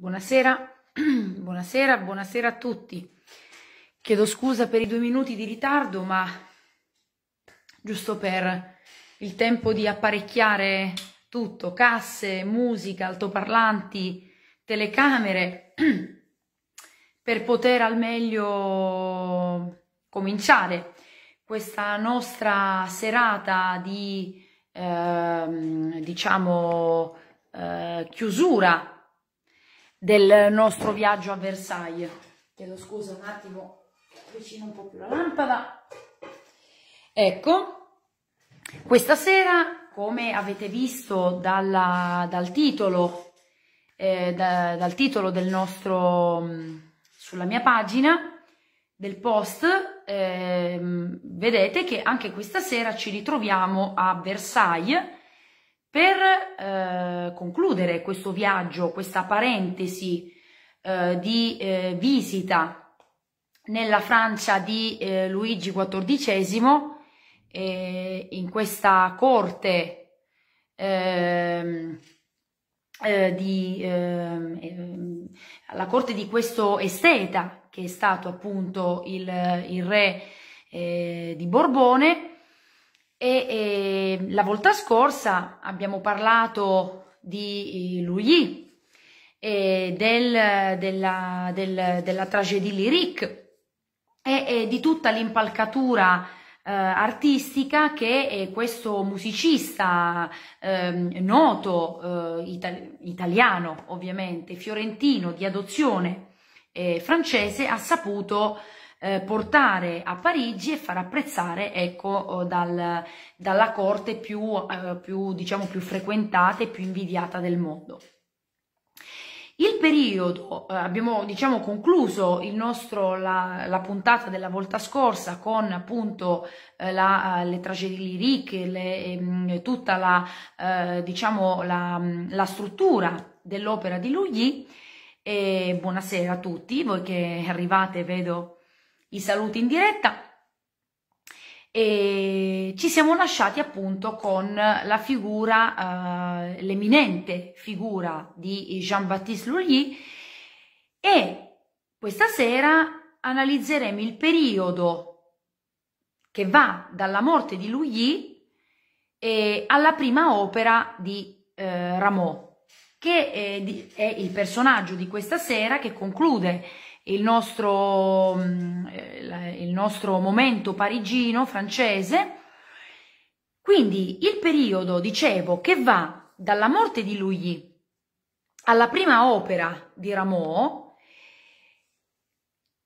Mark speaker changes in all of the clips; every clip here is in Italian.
Speaker 1: Buonasera, buonasera, buonasera a tutti. Chiedo scusa per i due minuti di ritardo, ma giusto per il tempo di apparecchiare tutto, casse, musica, altoparlanti, telecamere, per poter al meglio cominciare questa nostra serata di, eh, diciamo, eh, chiusura del nostro viaggio a Versailles. Chiedo scusa un attimo, avvicino un po' più la lampada. Ecco, questa sera, come avete visto dalla, dal, titolo, eh, da, dal titolo del nostro, mm, sulla mia pagina, del post, eh, vedete che anche questa sera ci ritroviamo a Versailles per eh, concludere questo viaggio, questa parentesi eh, di eh, visita nella Francia di eh, Luigi XIV, eh, in questa corte ehm, eh, di, alla ehm, ehm, corte di questo esteta che è stato appunto il, il re di Borbone, e, e, la volta scorsa abbiamo parlato di eh, Louis e del, della, del, della tragedia lyrique e, e, di tutta l'impalcatura eh, artistica che eh, questo musicista eh, noto, eh, itali- italiano ovviamente, fiorentino di adozione eh, francese, ha saputo eh, portare a Parigi e far apprezzare ecco, eh, dal, dalla corte più, eh, più, diciamo, più frequentata e più invidiata del mondo. Il periodo, eh, abbiamo diciamo, concluso nostro, la, la, puntata della volta scorsa con appunto eh, la, eh, le tragedie liriche, le, eh, tutta la, eh, diciamo, la struttura dell'opera di Lugli. buonasera a tutti, voi che arrivate vedo i saluti in diretta e ci siamo lasciati appunto con la figura, eh, l'eminente figura di Jean-Baptiste Lully e questa sera analizzeremo il periodo che va dalla morte di Lully alla prima opera di eh, Rameau, che è, eh, di, è il personaggio di questa sera che conclude il nostro, mm, eh, il nostro momento parigino francese. Quindi il periodo, dicevo, che va dalla morte di Louis alla prima opera di Rameau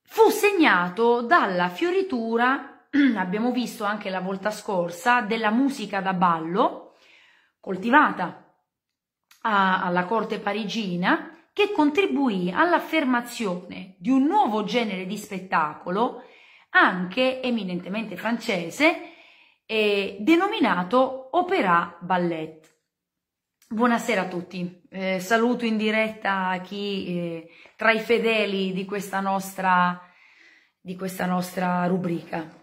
Speaker 1: fu segnato dalla fioritura, abbiamo visto anche la volta scorsa, della musica da ballo coltivata alla corte parigina che contribuì all'affermazione di un nuovo genere di spettacolo, anche eminentemente francese, eh, denominato opéra ballet. Buonasera a tutti, eh, saluto in diretta chi eh, tra i fedeli di questa nostra, di questa nostra rubrica.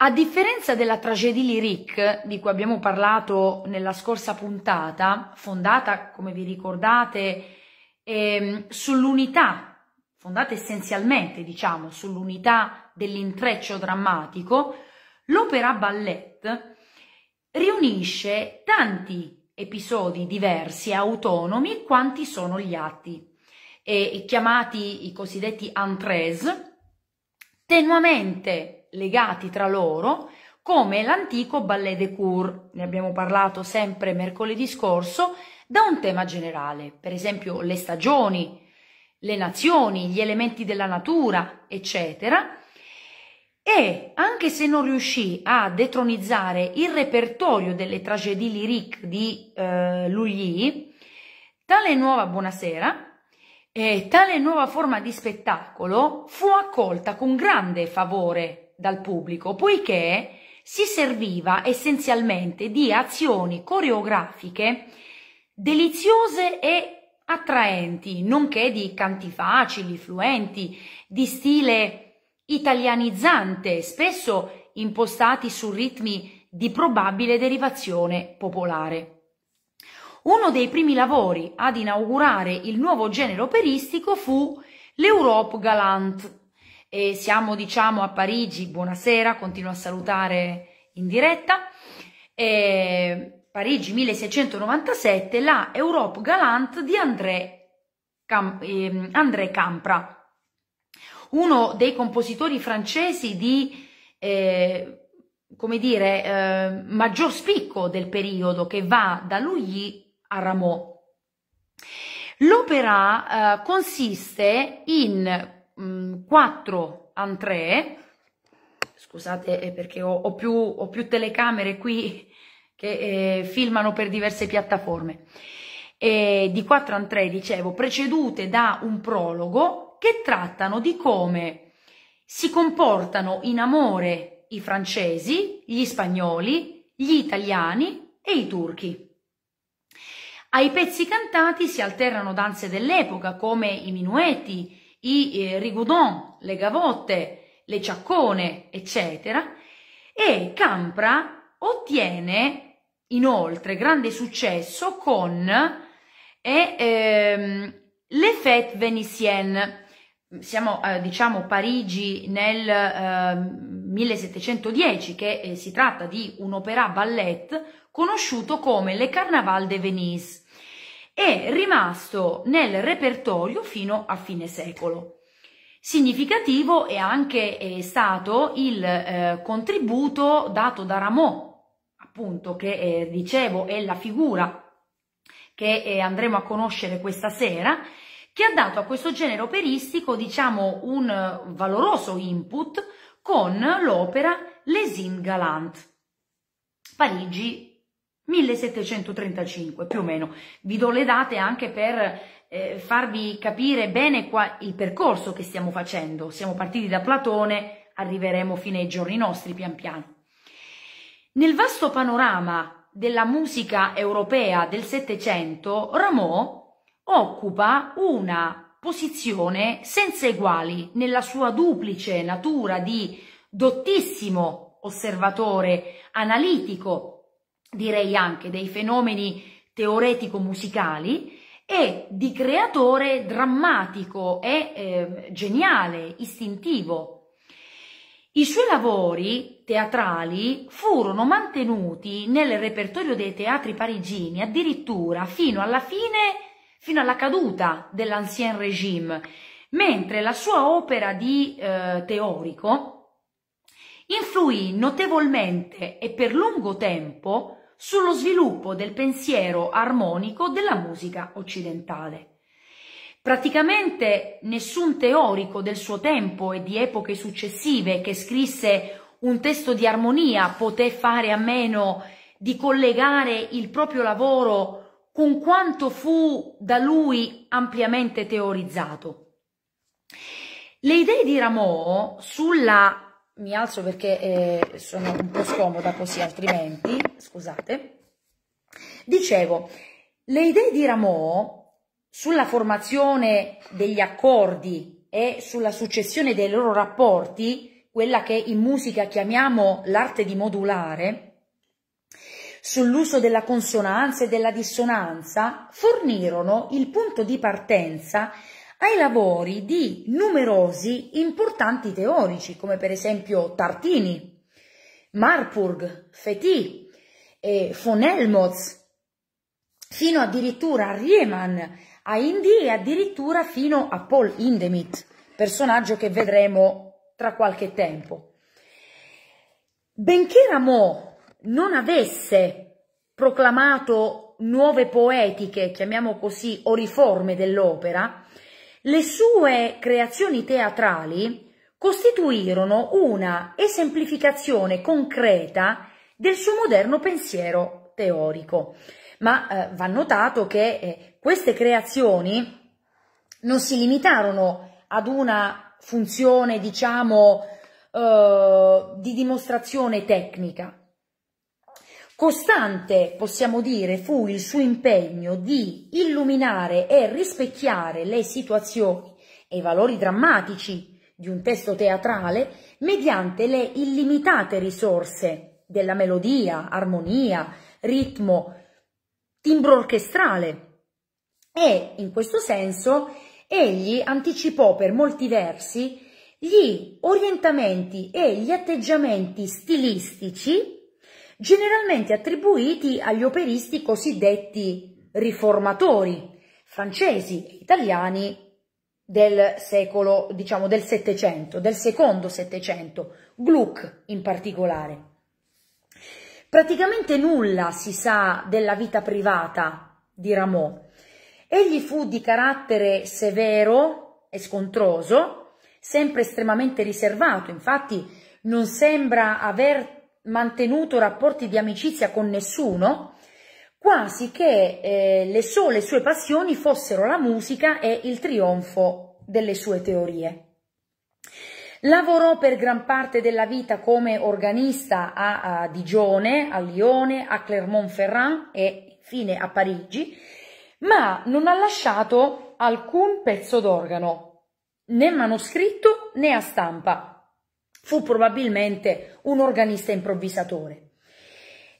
Speaker 1: A differenza della tragedia lyrique di cui abbiamo parlato nella scorsa puntata, fondata, come vi ricordate, ehm, sull'unità, fondata essenzialmente, diciamo, sull'unità dell'intreccio drammatico, l'opera ballet riunisce tanti episodi diversi e autonomi quanti sono gli atti, eh, chiamati i cosiddetti entrées, tenuamente legati tra loro come l'antico ballet de cour, ne abbiamo parlato sempre mercoledì scorso, da un tema generale, per esempio le stagioni, le nazioni, gli elementi della natura, eccetera. E anche se non riuscì a detronizzare il repertorio delle tragedie lyrique di eh, Lully, tale nuova buonasera e tale nuova forma di spettacolo fu accolta con grande favore dal pubblico, poiché si serviva essenzialmente di azioni coreografiche deliziose e attraenti, nonché di canti facili, fluenti, di stile italianizzante, spesso impostati su ritmi di probabile derivazione popolare. Uno dei primi lavori ad inaugurare il nuovo genere operistico fu l'Europe Galant e siamo diciamo a Parigi, buonasera, continuo a salutare in diretta. E Parigi 1697, la Europe Galant di André, Cam ehm, André Campra uno dei compositori francesi di eh, come dire, eh, maggior spicco del periodo che va da Lugli a Rameau. L'opera eh, consiste in mh, 4 antree, scusate eh, perché ho, ho, più, ho, più, telecamere qui che eh, filmano per diverse piattaforme, e di 4 antree, dicevo, precedute da un prologo che trattano di come si comportano in amore i francesi, gli spagnoli, gli italiani e i turchi. Ai pezzi cantati si alternano danze dell'epoca come i minuetti, i eh, rigodon, le gavotte, le ciaccone, eccetera. E Campra ottiene inoltre grande successo con eh, ehm, le fête vénitienne. Siamo, eh, diciamo, Parigi nel ehm, eh, 1710, che si tratta di un'opera ballet conosciuto come Le Carnaval de Venise è rimasto nel repertorio fino a fine secolo. Significativo è anche è stato il eh, contributo dato da Rameau, appunto, che eh, dicevo è la figura che eh, andremo a conoscere questa sera, che ha dato a questo genere operistico, diciamo, un valoroso input con l'opera Les Galant, Parigi 1735 più o meno. Vi do le date anche per eh, farvi capire bene qua il percorso che stiamo facendo. Siamo partiti da Platone, arriveremo fino ai giorni nostri pian piano. Nel vasto panorama della musica europea del Settecento, Rameau occupa una posizione senza eguali nella sua duplice natura di dottissimo osservatore analitico direi anche dei fenomeni teoretico-musicali e di creatore drammatico e eh, geniale, istintivo. I suoi lavori teatrali furono mantenuti nel repertorio dei teatri parigini addirittura fino alla fine, fino alla caduta dell'Ancien Régime, mentre la sua opera di eh, teorico influì notevolmente e per lungo tempo sullo sviluppo del pensiero armonico della musica occidentale. Praticamente nessun teorico del suo tempo e di epoche successive che scrisse un testo di armonia poté fare a meno di collegare il proprio lavoro con quanto fu da lui ampiamente teorizzato. Le idee di Rameau sulla mi alzo perché eh, sono un po' scomoda così altrimenti, scusate. Dicevo, le idee di Rameau sulla formazione degli accordi e sulla successione dei loro rapporti, quella che in musica chiamiamo l'arte di modulare, sull'uso della consonanza e della dissonanza, fornirono il punto di partenza ai lavori di numerosi importanti teorici, come per esempio Tartini, Marpurg, Fetty, eh, von Helmholtz, fino addirittura a Riemann, a Indy e addirittura fino a Paul Indemit, personaggio che vedremo tra qualche tempo. Benché Rameau non avesse proclamato nuove poetiche, chiamiamo così, oriforme dell'opera, le sue creazioni teatrali costituirono una esemplificazione concreta del suo moderno pensiero teorico. Ma eh, va notato che eh, queste creazioni non si limitarono ad una funzione, diciamo, eh, di dimostrazione tecnica, Costante, possiamo dire, fu il suo impegno di illuminare e rispecchiare le situazioni e i valori drammatici di un testo teatrale mediante le illimitate risorse della melodia, armonia, ritmo, timbro orchestrale. E in questo senso egli anticipò per molti versi gli orientamenti e gli atteggiamenti stilistici generalmente attribuiti agli operisti cosiddetti riformatori, francesi e italiani del secolo, diciamo, del Settecento, del secondo Settecento, Gluck in particolare. Praticamente nulla si sa della vita privata di Rameau. Egli fu di carattere severo e scontroso, sempre estremamente riservato, infatti non sembra aver mantenuto rapporti di amicizia con nessuno, quasi che eh, le sole sue passioni fossero la musica e il trionfo delle sue teorie. Lavorò per gran parte della vita come organista a, a Digione, a Lione, a Clermont-Ferrand e infine a Parigi, ma non ha lasciato alcun pezzo d'organo, né manoscritto né a stampa. Fu probabilmente un organista improvvisatore.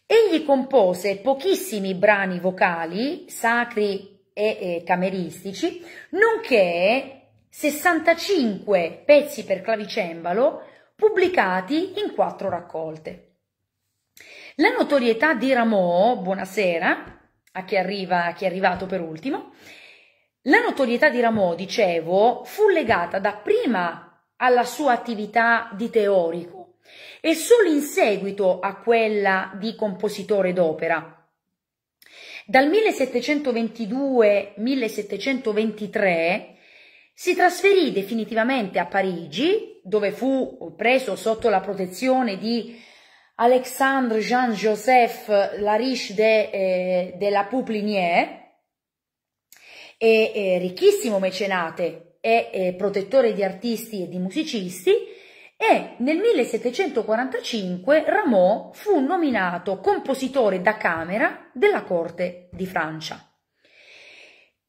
Speaker 1: Egli compose pochissimi brani vocali, sacri e, e cameristici, nonché 65 pezzi per clavicembalo pubblicati in quattro raccolte. La notorietà di Rameau, buonasera a chi, arriva, a chi è arrivato per ultimo, la notorietà di Rameau, dicevo, fu legata dapprima alla sua attività di teorico e solo in seguito a quella di compositore d'opera. Dal 1722-1723 si trasferì definitivamente a Parigi, dove fu preso sotto la protezione di Alexandre Jean-Joseph Lariche de, eh, de la Pouplinier, e, eh, ricchissimo mecenate e eh, protettore di artisti e di musicisti e nel 1745 Rameau fu nominato compositore da Camera della corte di Francia.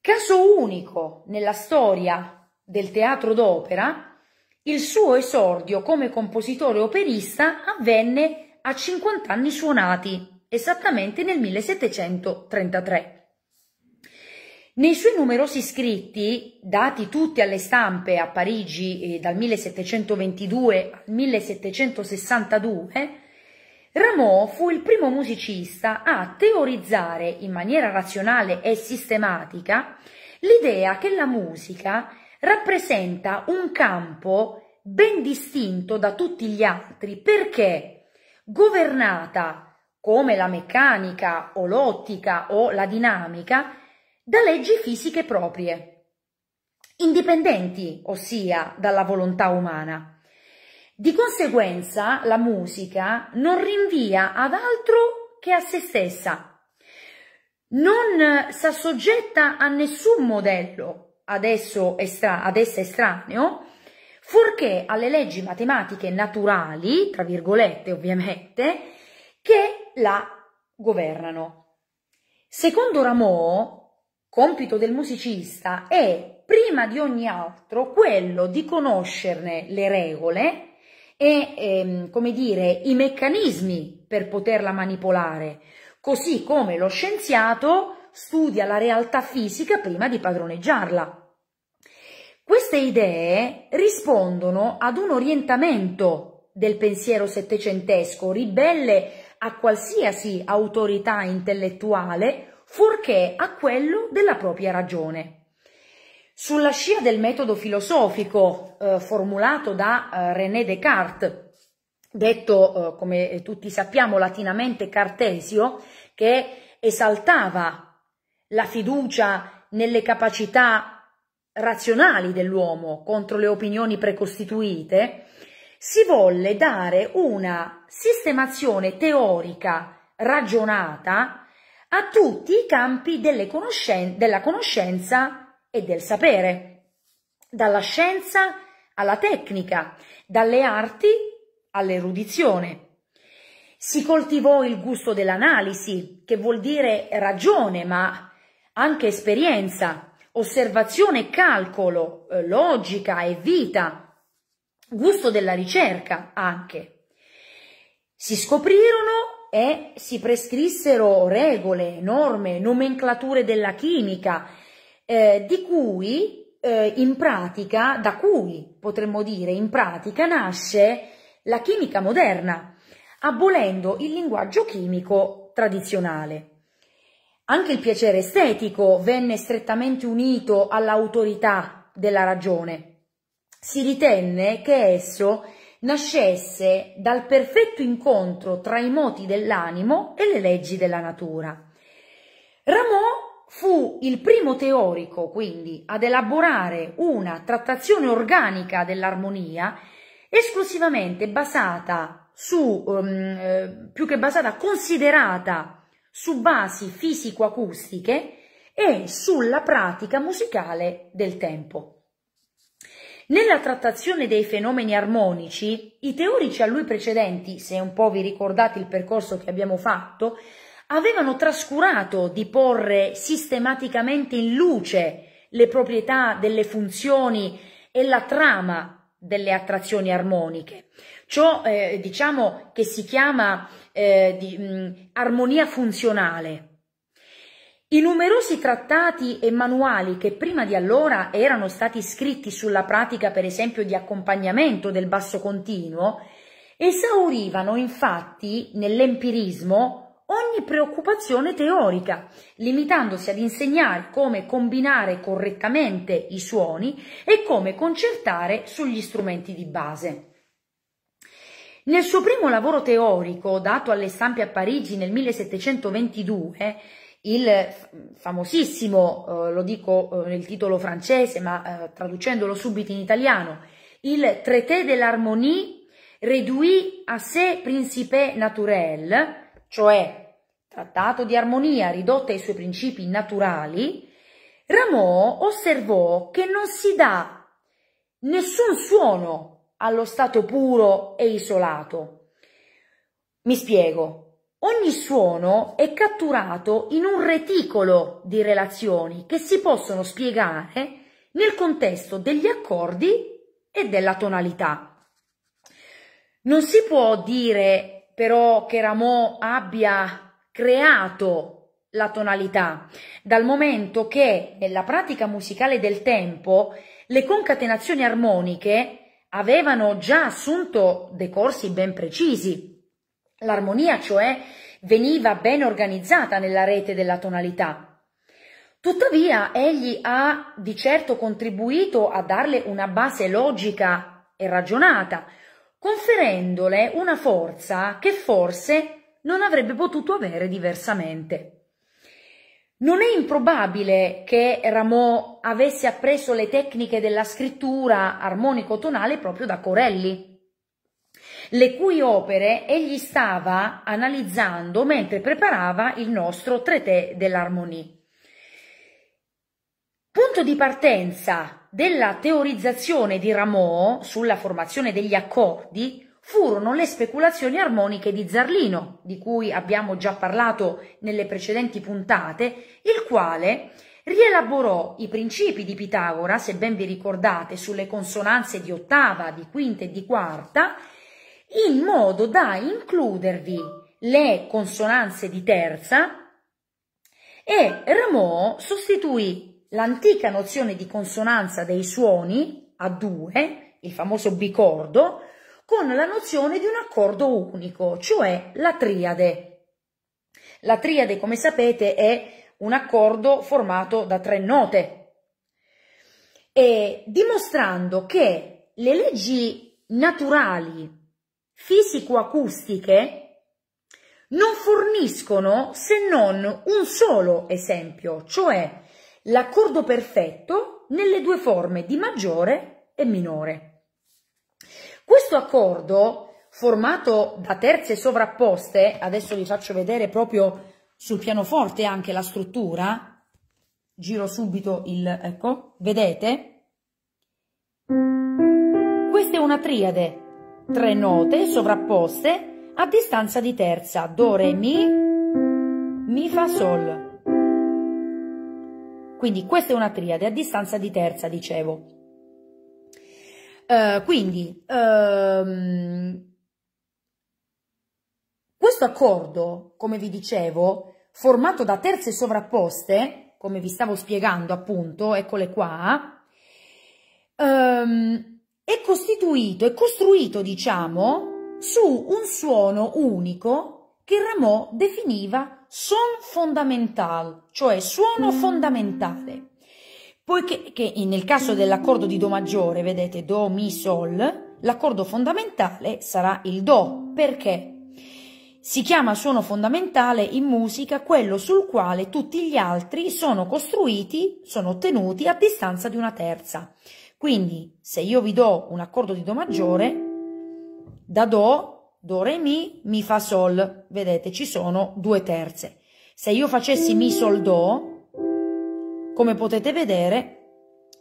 Speaker 1: Caso unico nella storia del teatro d'opera, il suo esordio come compositore operista avvenne a 50 anni suonati, esattamente nel 1733. Nei suoi numerosi scritti, dati tutti alle stampe a Parigi eh, dal 1722 al 1762, Rameau fu il primo musicista a teorizzare in maniera razionale e sistematica l'idea che la musica rappresenta un campo ben distinto da tutti gli altri perché governata come la meccanica o l'ottica o la dinamica da leggi fisiche proprie, indipendenti ossia dalla volontà umana. Di conseguenza la musica non rinvia ad altro che a se stessa, non s'assoggetta a nessun modello ad, estra ad essa estraneo, fuorché alle leggi matematiche naturali, tra virgolette ovviamente, che la governano. Secondo Rameau, compito del musicista è prima di ogni altro quello di conoscerne le regole e ehm, come dire i meccanismi per poterla manipolare, così come lo scienziato studia la realtà fisica prima di padroneggiarla. Queste idee rispondono ad un orientamento del pensiero settecentesco, ribelle a qualsiasi autorità intellettuale fuorché a quello della propria ragione. Sulla scia del metodo filosofico eh, formulato da eh, René Descartes, detto eh, come tutti sappiamo latinamente cartesio, che esaltava la fiducia nelle capacità razionali dell'uomo contro le opinioni precostituite, si volle dare una sistemazione teorica ragionata a tutti i campi conoscen della conoscenza e del sapere, dalla scienza alla tecnica, dalle arti all'erudizione. Si coltivò il gusto dell'analisi, che vuol dire ragione, ma anche esperienza, osservazione calcolo, eh, logica e vita, gusto della ricerca anche. Si scoprirono e si prescrissero regole, norme, nomenclature della chimica, eh, di cui eh, in pratica, da cui potremmo dire in pratica nasce la chimica moderna, abolendo il linguaggio chimico tradizionale. Anche il piacere estetico venne strettamente unito all'autorità della ragione. Si ritenne che esso nascesse dal perfetto incontro tra i moti dell'animo e le leggi della natura. Rameau fu il primo teorico, quindi, ad elaborare una trattazione organica dell'armonia esclusivamente basata su, um, più che basata, considerata su basi fisico-acustiche e sulla pratica musicale del tempo. Nella trattazione dei fenomeni armonici, i teorici a lui precedenti, se un po' vi ricordate il percorso che abbiamo fatto, avevano trascurato di porre sistematicamente in luce le proprietà delle funzioni e la trama delle attrazioni armoniche. Ciò eh, diciamo che si chiama eh, di, mh, armonia funzionale. I numerosi trattati e manuali che prima di allora erano stati scritti sulla pratica, per esempio, di accompagnamento del basso continuo, esaurivano infatti nell'empirismo ogni preoccupazione teorica, limitandosi ad insegnare come combinare correttamente i suoni e come concertare sugli strumenti di base. Nel suo primo lavoro teorico, dato alle stampe a Parigi nel 1722, il famosissimo, eh, lo dico nel eh, titolo francese, ma eh, traducendolo subito in italiano, il Traité de l'Harmonie réduit à ses principes naturels, cioè trattato di armonia ridotta ai suoi principi naturali, Rameau osservò che non si dà nessun suono allo stato puro e isolato. Mi spiego. Ogni suono è catturato in un reticolo di relazioni che si possono spiegare nel contesto degli accordi e della tonalità. Non si può dire però che Rameau abbia creato la tonalità, dal momento che nella pratica musicale del tempo le concatenazioni armoniche avevano già assunto dei corsi ben precisi. L'armonia, cioè, veniva ben organizzata nella rete della tonalità. Tuttavia, egli ha di certo contribuito a darle una base logica e ragionata, conferendole una forza che forse non avrebbe potuto avere diversamente. Non è improbabile che Rameau avesse appreso le tecniche della scrittura armonico-tonale proprio da Corelli, le cui opere egli stava analizzando mentre preparava il nostro tretè dell'armonie. Punto di partenza della teorizzazione di Rameau sulla formazione degli accordi furono le speculazioni armoniche di Zarlino, di cui abbiamo già parlato nelle precedenti puntate, il quale rielaborò i principi di Pitagora, se ben vi ricordate, sulle consonanze di ottava, di quinta e di quarta, in modo da includervi le consonanze di terza e Rameau sostituì l'antica nozione di consonanza dei suoni a due, il famoso bicordo, con la nozione di un accordo unico, cioè la triade. La triade, come sapete, è un accordo formato da tre note, e dimostrando che le leggi naturali fisico-acustiche non forniscono se non un solo esempio, cioè l'accordo perfetto nelle due forme di maggiore e minore. Questo accordo, formato da terze sovrapposte, adesso vi faccio vedere proprio sul pianoforte anche la struttura, giro subito il, ecco, vedete? Questa è una triade, tre note sovrapposte a distanza di terza, do, re, mi, mi, fa, sol. Quindi questa è una triade a distanza di terza, dicevo. Uh, quindi um, questo accordo, come vi dicevo, formato da terze sovrapposte, come vi stavo spiegando appunto, eccole qua, um, è costituito, è costruito, diciamo, su un suono unico che Rameau definiva son fondamental, cioè suono mm. fondamentale. Poiché nel caso dell'accordo di Do maggiore, vedete Do, Mi, Sol, l'accordo fondamentale sarà il Do. Perché? Si chiama suono fondamentale in musica quello sul quale tutti gli altri sono costruiti, sono ottenuti a distanza di una terza. Quindi se io vi do un accordo di Do maggiore, da Do, Do, Re, Mi, Mi, Fa, Sol, vedete ci sono due terze. Se io facessi Mi, Sol, Do, come potete vedere,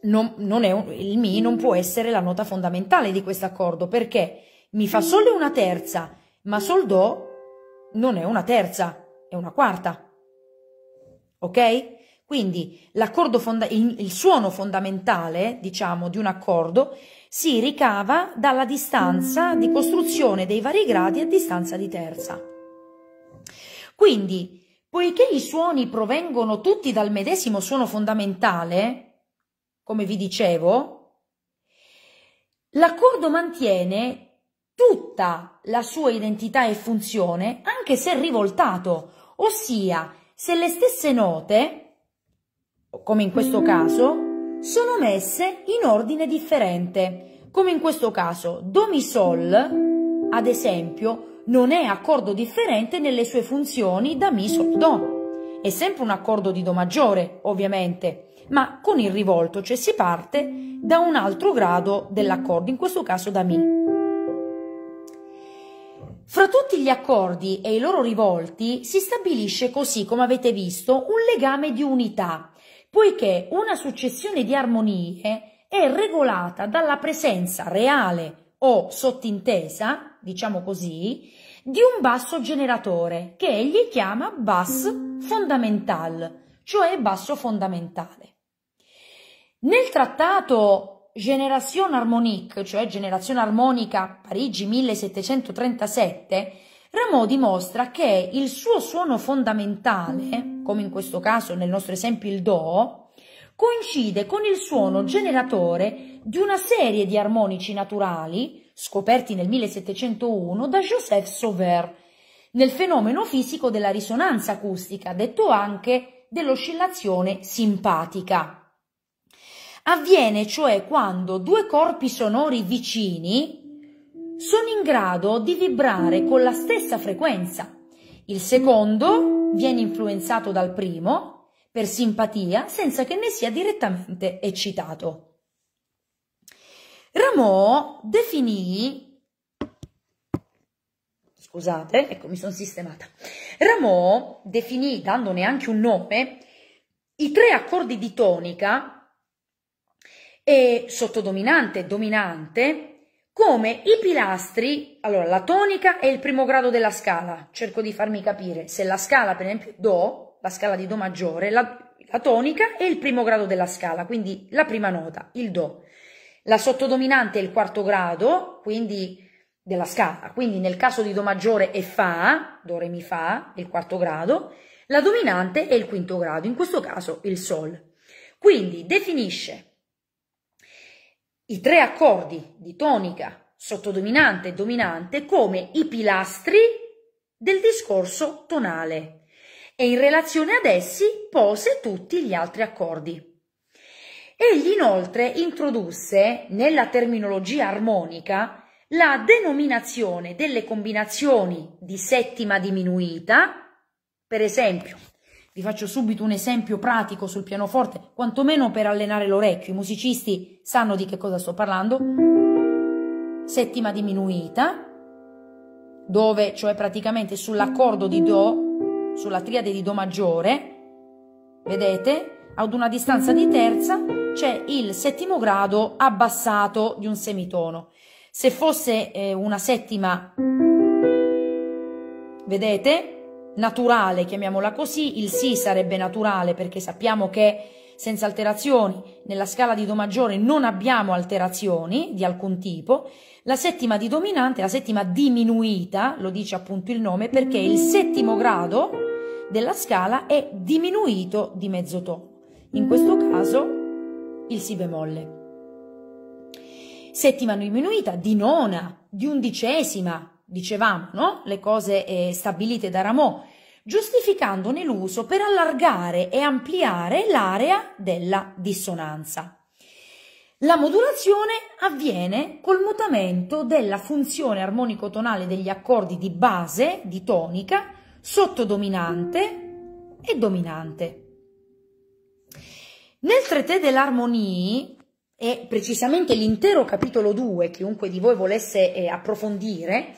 Speaker 1: non, non un, il Mi non può essere la nota fondamentale di questo accordo perché Mi, Fa, Sol è una terza, ma Sol, Do non è una terza, è una quarta. Ok? Ok? Quindi il suono fondamentale, diciamo, di un accordo si ricava dalla distanza di costruzione dei vari gradi a distanza di terza. Quindi, poiché i suoni provengono tutti dal medesimo suono fondamentale, come vi dicevo, l'accordo mantiene tutta la sua identità e funzione anche se rivoltato, ossia se le stesse note come in questo caso, sono messe in ordine differente, come in questo caso Do Mi Sol, ad esempio, non è accordo differente nelle sue funzioni da Mi Sol Do. È sempre un accordo di Do maggiore, ovviamente, ma con il rivolto, cioè si parte da un altro grado dell'accordo, in questo caso da Mi. Fra tutti gli accordi e i loro rivolti si stabilisce così, come avete visto, un legame di unità poiché una successione di armonie è regolata dalla presenza reale o sottintesa, diciamo così, di un basso generatore che egli chiama bass mm. fondamental, cioè basso fondamentale. Nel trattato Generation Harmonique, cioè Generazione Armonica Parigi 1737, Rameau dimostra che il suo suono fondamentale, come in questo caso nel nostro esempio il Do, coincide con il suono generatore di una serie di armonici naturali scoperti nel 1701 da Joseph Sauveur nel fenomeno fisico della risonanza acustica, detto anche dell'oscillazione simpatica. Avviene cioè quando due corpi sonori vicini, sono in grado di vibrare con la stessa frequenza. Il secondo viene influenzato dal primo per simpatia senza che ne sia direttamente eccitato. Rameau definì scusate, ecco mi sono sistemata. Rameau definì, dandone anche un nome, i tre accordi di tonica e sottodominante e dominante come i pilastri, allora la tonica è il primo grado della scala, cerco di farmi capire, se la scala per esempio Do, la scala di Do maggiore, la, la tonica è il primo grado della scala, quindi la prima nota, il Do. La sottodominante è il quarto grado, quindi della scala, quindi nel caso di Do maggiore è Fa, Do, Re, Mi, Fa, il quarto grado, la dominante è il quinto grado, in questo caso il Sol. Quindi definisce i tre accordi di tonica, sottodominante e dominante come i pilastri del discorso tonale e in relazione ad essi pose tutti gli altri accordi. Egli inoltre introdusse nella terminologia armonica la denominazione delle combinazioni di settima diminuita, per esempio vi faccio subito un esempio pratico sul pianoforte, quantomeno per allenare l'orecchio. I musicisti sanno di che cosa sto parlando. Settima diminuita, dove cioè praticamente sull'accordo di Do, sulla triade di Do maggiore, vedete, ad una distanza di terza c'è il settimo grado abbassato di un semitono. Se fosse eh, una settima, vedete, naturale, chiamiamola così, il Si sarebbe naturale perché sappiamo che senza alterazioni nella scala di Do maggiore non abbiamo alterazioni di alcun tipo, la settima di dominante, la settima diminuita, lo dice appunto il nome, perché il settimo grado della scala è diminuito di mezzo tono, in questo caso il Si bemolle. Settima diminuita, di nona, di undicesima, dicevamo, no? le cose eh, stabilite da Rameau, giustificandone l'uso per allargare e ampliare l'area della dissonanza. La modulazione avviene col mutamento della funzione armonico-tonale degli accordi di base, di tonica, sottodominante e dominante. Nel Treté dell'Armonie, e precisamente l'intero capitolo 2, chiunque di voi volesse eh, approfondire,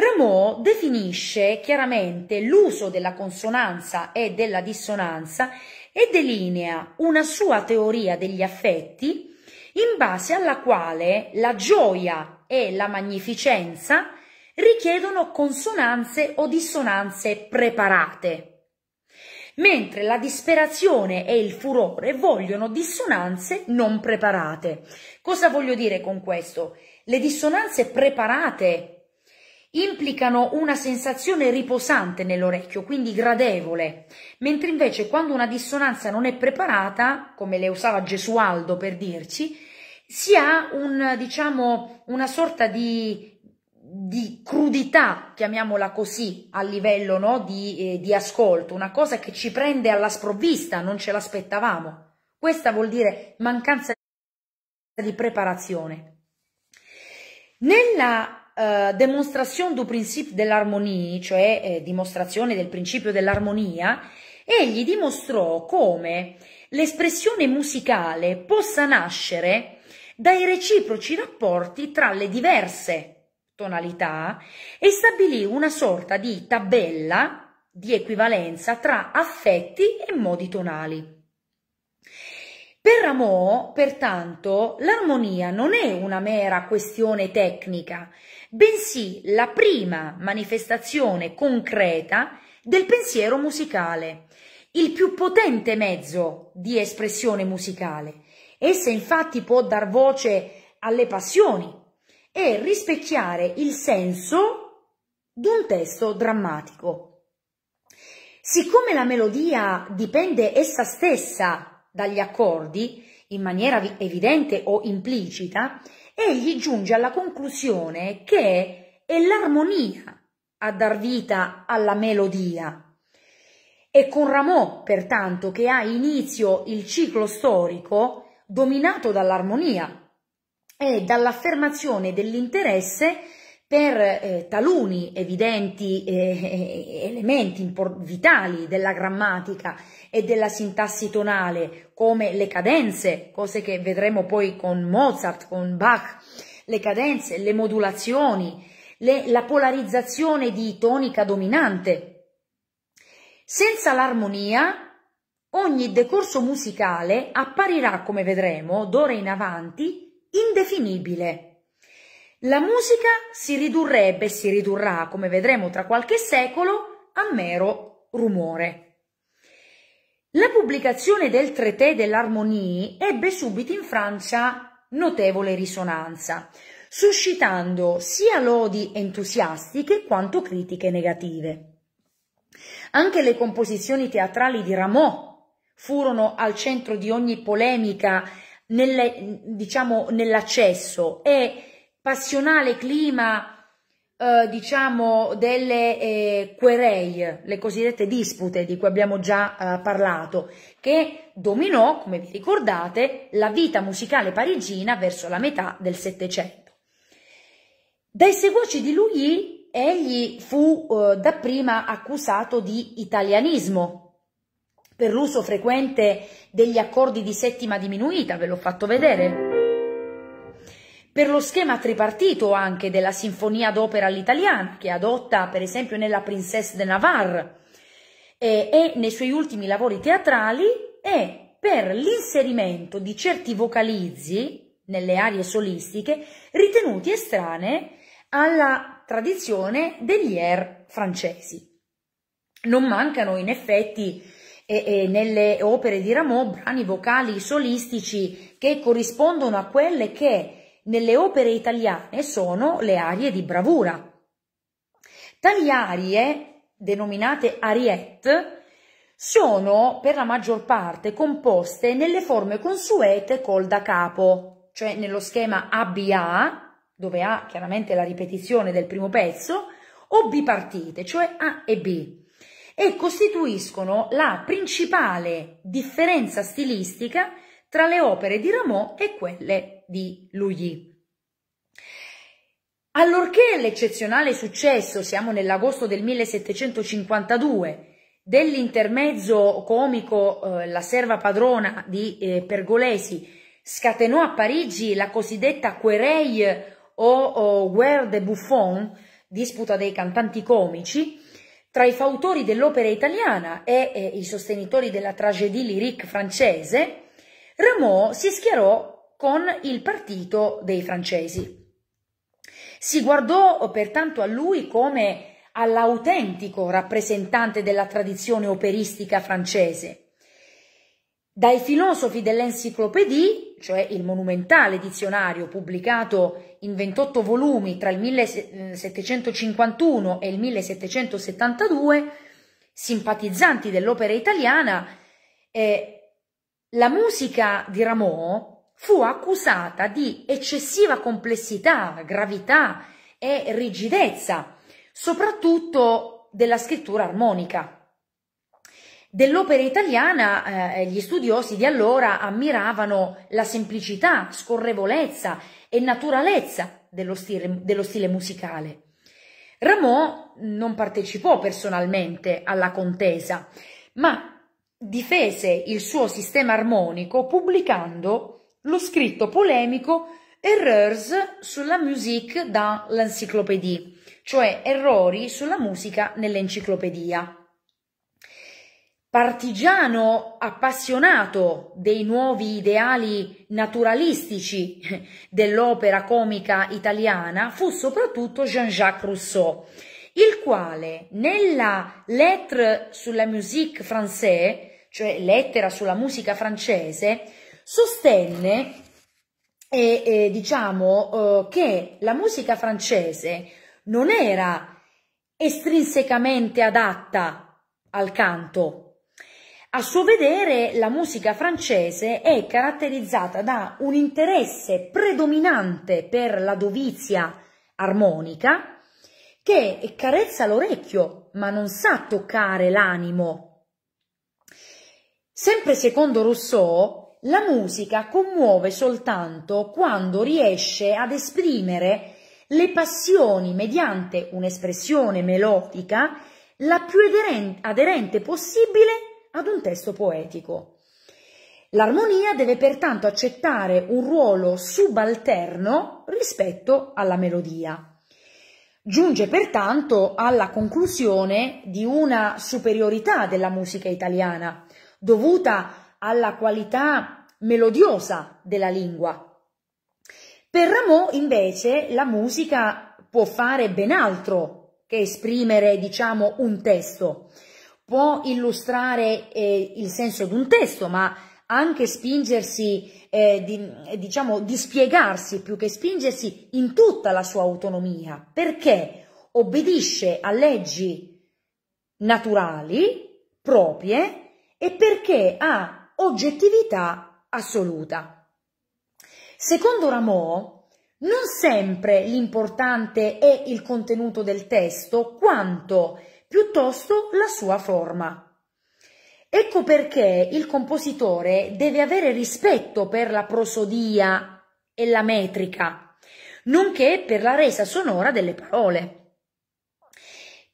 Speaker 1: Rameau definisce chiaramente l'uso della consonanza e della dissonanza e delinea una sua teoria degli affetti in base alla quale la gioia e la magnificenza richiedono consonanze o dissonanze preparate, mentre la disperazione e il furore vogliono dissonanze non preparate. Cosa voglio dire con questo? Le dissonanze preparate implicano una sensazione riposante nell'orecchio, quindi gradevole, mentre invece quando una dissonanza non è preparata, come le usava Gesualdo per dirci, si ha un, diciamo, una sorta di, di crudità, chiamiamola così, a livello no, di, eh, di ascolto, una cosa che ci prende alla sprovvista, non ce l'aspettavamo. Questa vuol dire mancanza di preparazione. Nella eh, du principe de l'harmonie, cioè eh, dimostrazione del principio dell'armonia, egli dimostrò come l'espressione musicale possa nascere dai reciproci rapporti tra le diverse tonalità e stabilì una sorta di tabella di equivalenza tra affetti e modi tonali. Per Rameau, pertanto, l'armonia non è una mera questione tecnica, bensì la prima manifestazione concreta del pensiero musicale, il più potente mezzo di espressione musicale. Essa infatti può dar voce alle passioni e rispecchiare il senso di un testo drammatico. Siccome la melodia dipende essa stessa dagli accordi, in maniera evidente o implicita, egli giunge alla conclusione che è l'armonia a dar vita alla melodia. E con Rameau, pertanto, che ha inizio il ciclo storico dominato dall'armonia e dall'affermazione dell'interesse per eh, taluni evidenti eh, eh elementi vitali della grammatica e della sintassi tonale, come le cadenze, cose che vedremo poi con Mozart, con Bach, le cadenze, le modulazioni, le, la polarizzazione di tonica dominante. Senza l'armonia, ogni decorso musicale apparirà, come vedremo, d'ora in avanti, indefinibile la musica si ridurrebbe, e si ridurrà, come vedremo tra qualche secolo, a mero rumore. La pubblicazione del Traité dell'Armonie ebbe subito in Francia notevole risonanza, suscitando sia lodi entusiastiche quanto critiche negative. Anche le composizioni teatrali di Rameau furono al centro di ogni polemica nelle, diciamo, nell'accesso e passionale clima eh, diciamo delle eh, querei, le cosiddette dispute di cui abbiamo già eh, parlato, che dominò, come vi ricordate, la vita musicale parigina verso la metà del Settecento. Dai seguaci di Lugli egli fu eh, dapprima accusato di italianismo per l'uso frequente degli accordi di settima diminuita, ve l'ho fatto vedere per lo schema tripartito anche della Sinfonia d'opera all'italiana, che adotta per esempio nella Princesse de Navarre e, e nei suoi ultimi lavori teatrali, e per l'inserimento di certi vocalizzi nelle aree solistiche ritenuti estranee alla tradizione degli air francesi. Non mancano in effetti eh, eh, nelle opere di Rameau brani vocali solistici che corrispondono a quelle che nelle opere italiane sono le arie di bravura. Tali arie, denominate ariette, sono per la maggior parte composte nelle forme consuete col da capo, cioè nello schema ABA, dove A chiaramente la ripetizione del primo pezzo, o bipartite, cioè A e B, e costituiscono la principale differenza stilistica tra le opere di Rameau e quelle di Luigi. Allorché l'eccezionale successo, siamo nell'agosto del 1752, dell'intermezzo comico eh, La serva padrona di eh, Pergolesi scatenò a Parigi la cosiddetta Quereille o, o guerre de Buffon, disputa dei cantanti comici, tra i fautori dell'opera italiana e, e eh, i sostenitori della tragedie lyrique francese, Rameau si schierò con il partito dei francesi. Si guardò pertanto a lui come all'autentico rappresentante della tradizione operistica francese. Dai filosofi dell'Encyclopédie, cioè il monumentale dizionario pubblicato in 28 volumi tra il 1751 e il 1772, simpatizzanti dell'opera italiana, eh, la musica di Rameau fu accusata di eccessiva complessità, gravità e rigidezza, soprattutto della scrittura armonica. Dell'opera italiana eh, gli studiosi di allora ammiravano la semplicità, scorrevolezza e naturalezza dello stile, dello stile musicale. Rameau non partecipò personalmente alla contesa, ma difese il suo sistema armonico pubblicando lo scritto polemico Erreurs sulla musique dans l'encyclopédie, cioè errori sulla musica nell'enciclopedia. Partigiano appassionato dei nuovi ideali naturalistici dell'opera comica italiana fu soprattutto Jean-Jacques Rousseau, il quale nella Lettre sur la musique française, cioè lettera sulla musica francese, sostenne eh, eh, diciamo, eh, che la musica francese non era estrinsecamente adatta al canto. A suo vedere la musica francese è caratterizzata da un interesse predominante per la dovizia armonica che carezza l'orecchio ma non sa toccare l'animo. Sempre secondo Rousseau, la musica commuove soltanto quando riesce ad esprimere le passioni mediante un'espressione melodica la più aderente possibile ad un testo poetico. L'armonia deve pertanto accettare un ruolo subalterno rispetto alla melodia. Giunge pertanto alla conclusione di una superiorità della musica italiana, dovuta alla qualità melodiosa della lingua. Per Rameau invece la musica può fare ben altro che esprimere, diciamo, un testo. Può illustrare eh, il senso di un testo, ma anche spingersi, eh, di, diciamo, dispiegarsi più che spingersi in tutta la sua autonomia, perché obbedisce a leggi naturali proprie e perché ha oggettività assoluta. Secondo Rameau, non sempre l'importante è il contenuto del testo quanto piuttosto la sua forma. Ecco perché il compositore deve avere rispetto per la prosodia e la metrica, nonché per la resa sonora delle parole.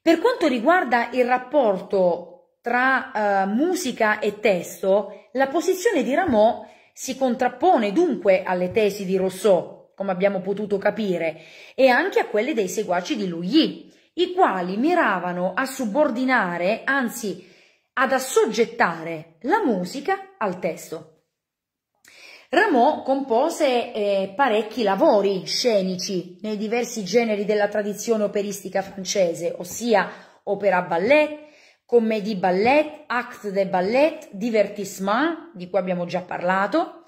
Speaker 1: Per quanto riguarda il rapporto tra eh, musica e testo, la posizione di Rameau si contrappone dunque alle tesi di Rousseau, come abbiamo potuto capire, e anche a quelle dei seguaci di Lugli, i quali miravano a subordinare, anzi ad assoggettare la musica al testo. Rameau compose eh, parecchi lavori scenici nei diversi generi della tradizione operistica francese, ossia opera ballet, comédie ballet, acte de ballet, divertissement, di cui abbiamo già parlato,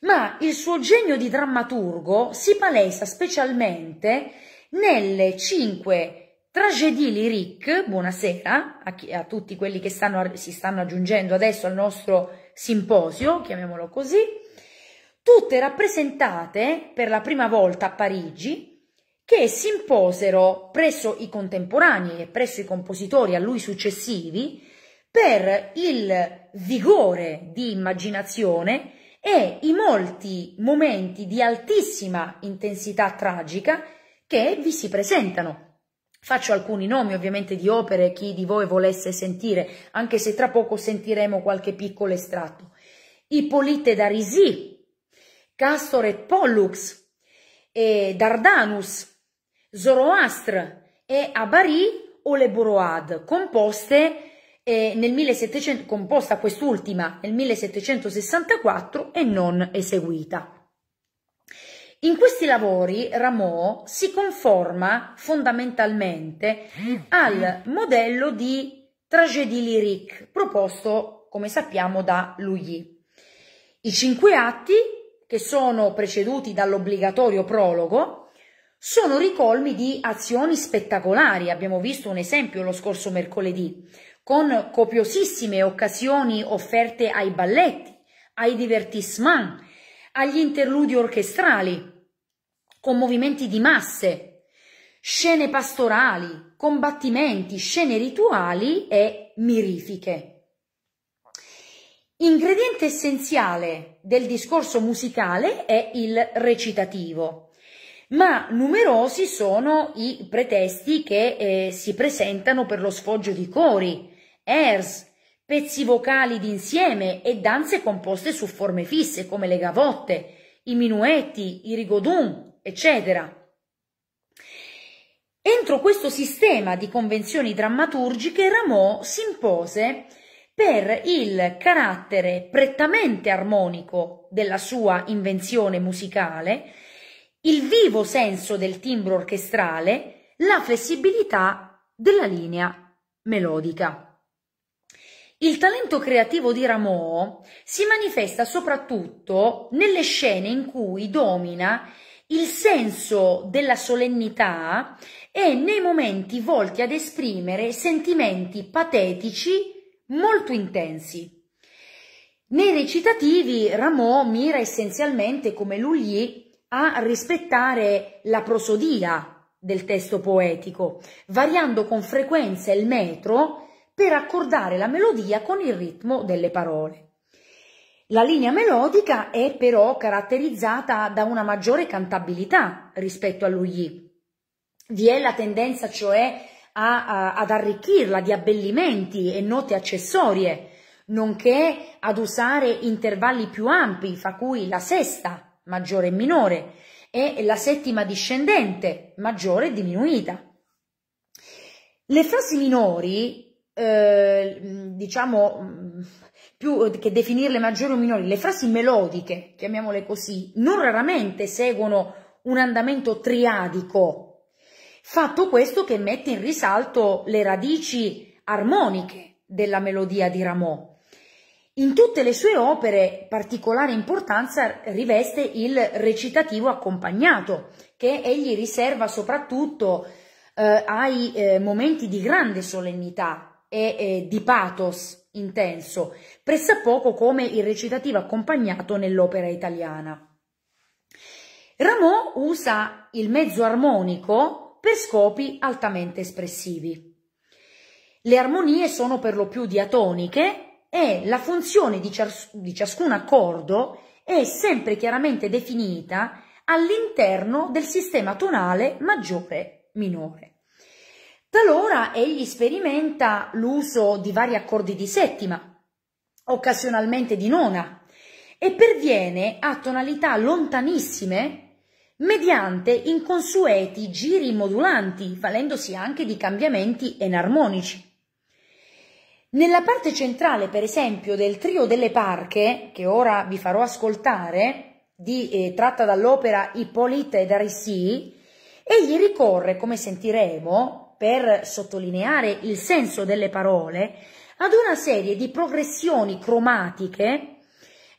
Speaker 1: ma il suo genio di drammaturgo si palesa specialmente nelle cinque tragedie lyrique, buonasera a, chi, a tutti quelli che stanno, si stanno aggiungendo adesso al nostro simposio, chiamiamolo così, tutte rappresentate per la prima volta a Parigi che si imposero presso i contemporanei e presso i compositori a lui successivi per il vigore di immaginazione e i molti momenti di altissima intensità tragica che vi si presentano. Faccio alcuni nomi ovviamente di opere, chi di voi volesse sentire, anche se tra poco sentiremo qualche piccolo estratto. Ippolite da Risi, Castor e Pollux, e Dardanus, Zoroastr e Abari Oleboroad, composte eh, nel 1700, composta quest'ultima nel 1764 e non eseguita. In questi lavori Rameau si conforma fondamentalmente al modello di tragedie lyrique proposto, come sappiamo, da Lugli. I cinque atti, che sono preceduti dall'obbligatorio prologo, sono ricolmi di azioni spettacolari. Abbiamo visto un esempio lo scorso mercoledì, con copiosissime occasioni offerte ai balletti, ai divertissement, agli interludi orchestrali, con movimenti di masse, scene pastorali, combattimenti, scene rituali e mirifiche. Ingrediente essenziale del discorso musicale è il recitativo ma numerosi sono i pretesti che eh, si presentano per lo sfoggio di cori, airs, pezzi vocali d'insieme e danze composte su forme fisse come le gavotte, i minuetti, i rigodun, eccetera. Entro questo sistema di convenzioni drammaturgiche Rameau si impose per il carattere prettamente armonico della sua invenzione musicale il vivo senso del timbro orchestrale, la flessibilità della linea melodica. Il talento creativo di Rameau si manifesta soprattutto nelle scene in cui domina il senso della solennità e nei momenti volti ad esprimere sentimenti patetici molto intensi. Nei recitativi Rameau mira essenzialmente come Lully a rispettare la prosodia del testo poetico, variando con frequenza il metro per accordare la melodia con il ritmo delle parole. La linea melodica è però caratterizzata da una maggiore cantabilità rispetto all'Uyi. Vi è la tendenza cioè a, a, ad arricchirla di abbellimenti e note accessorie, nonché ad usare intervalli più ampi, fra cui la sesta, maggiore e minore e la settima discendente maggiore e diminuita. Le frasi minori, eh, diciamo mm, più eh, che definirle maggiori o minori, le frasi melodiche, chiamiamole così, non raramente seguono un andamento triadico, fatto questo che mette in risalto le radici armoniche della melodia di Rameau in tutte le sue opere particolare importanza riveste il recitativo accompagnato, che egli riserva soprattutto eh, ai eh, momenti di grande solennità e eh, di pathos intenso, pressappoco come il recitativo accompagnato nell'opera italiana. Rameau usa il mezzo armonico per scopi altamente espressivi. Le armonie sono per lo più diatoniche e la funzione di, cias di ciascun accordo è sempre chiaramente definita all'interno del sistema tonale maggiore-minore. Talora egli sperimenta l'uso di vari accordi di settima, occasionalmente di nona, e perviene a tonalità lontanissime mediante inconsueti giri modulanti, valendosi anche di cambiamenti enarmonici. Nella parte centrale, per esempio, del trio delle parche, che ora vi farò ascoltare, di, eh, tratta dall'opera Ippolita ed Arissi, egli ricorre, come sentiremo, per sottolineare il senso delle parole, ad una serie di progressioni cromatiche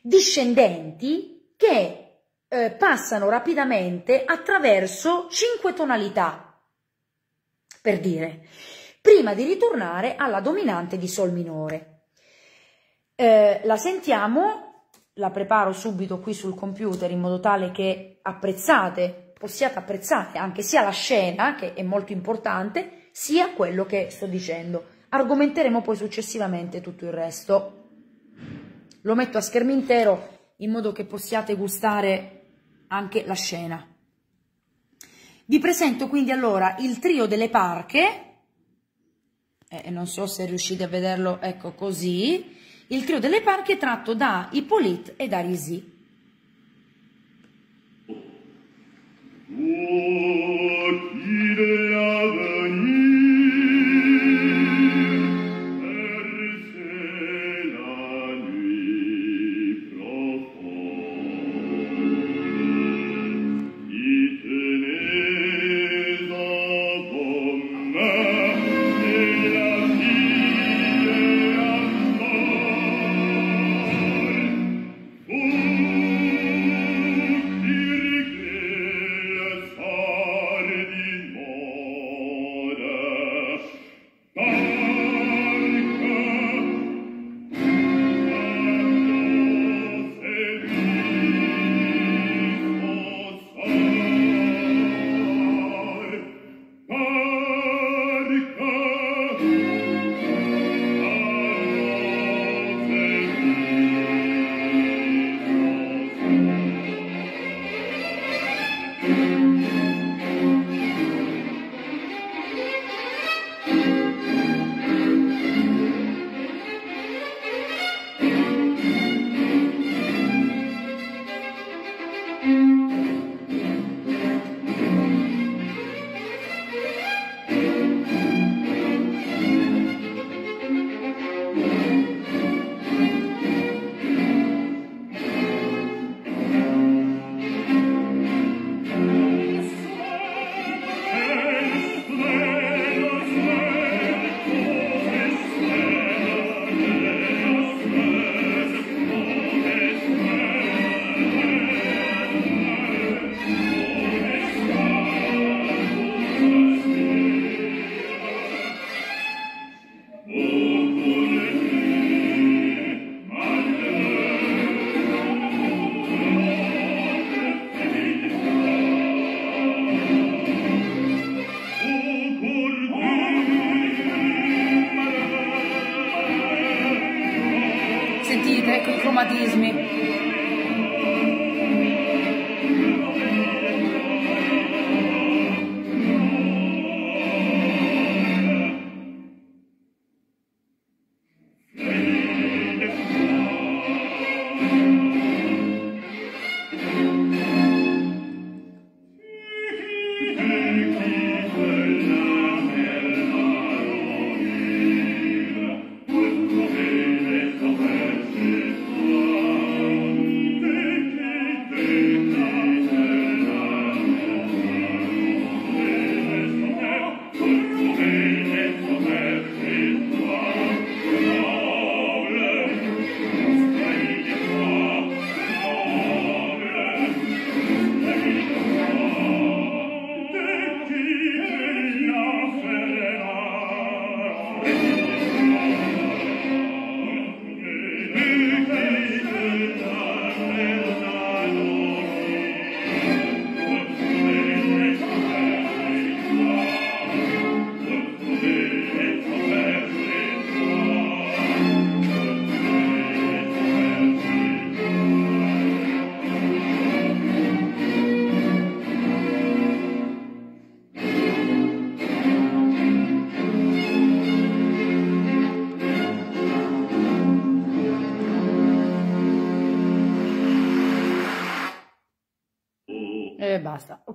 Speaker 1: discendenti che eh, passano rapidamente attraverso cinque tonalità, per dire prima di ritornare alla dominante di Sol minore. Eh, la sentiamo, la preparo subito qui sul computer in modo tale che apprezzate, possiate apprezzare anche sia la scena, che è molto importante, sia quello che sto dicendo. Argomenteremo poi successivamente tutto il resto. Lo metto a schermo intero in modo che possiate gustare anche la scena. Vi presento quindi allora il trio delle parche eh, non so se riuscite a vederlo, ecco così, il trio delle parche è tratto da Hippolyte e da Risi. Oh,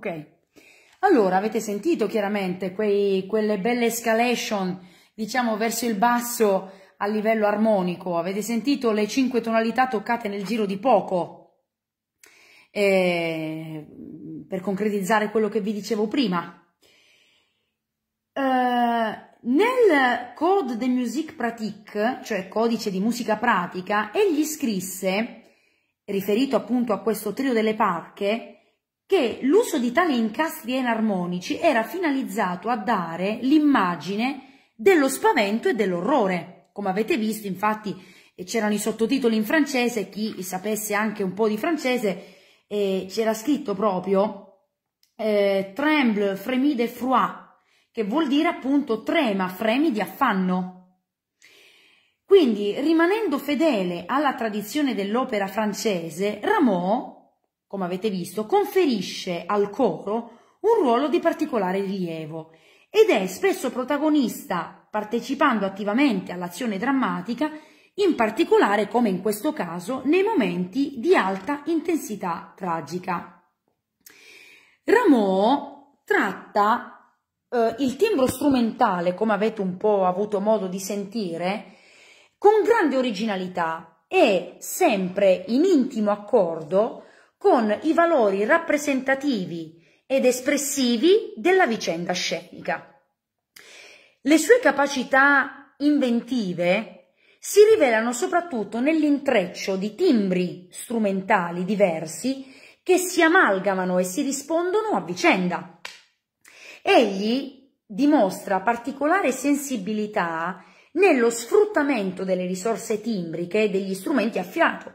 Speaker 1: Ok, allora avete sentito chiaramente quei, quelle belle escalation, diciamo verso il basso a livello armonico, avete sentito le cinque tonalità toccate nel giro di poco, eh, per concretizzare quello che vi dicevo prima. Eh, nel Code de Musique Pratique, cioè codice di musica pratica, egli scrisse, riferito appunto a questo trio delle parche, che l'uso di tali incastri enarmonici era finalizzato a dare l'immagine dello spavento e dell'orrore. Come avete visto, infatti, c'erano i sottotitoli in francese, chi sapesse anche un po' di francese, eh, c'era scritto proprio eh, tremble, frémis de froid, che vuol dire appunto trema, fremi di affanno. Quindi, rimanendo fedele alla tradizione dell'opera francese, Rameau come avete visto, conferisce al coro un ruolo di particolare rilievo ed è spesso protagonista partecipando attivamente all'azione drammatica, in particolare come in questo caso nei momenti di alta intensità tragica. Rameau tratta eh, il timbro strumentale, come avete un po' avuto modo di sentire, con grande originalità e sempre in intimo accordo con i valori rappresentativi ed espressivi della vicenda scenica. Le sue capacità inventive si rivelano soprattutto nell'intreccio di timbri strumentali diversi che si amalgamano e si rispondono a vicenda. Egli dimostra particolare sensibilità nello sfruttamento delle risorse timbriche e degli strumenti a fiato,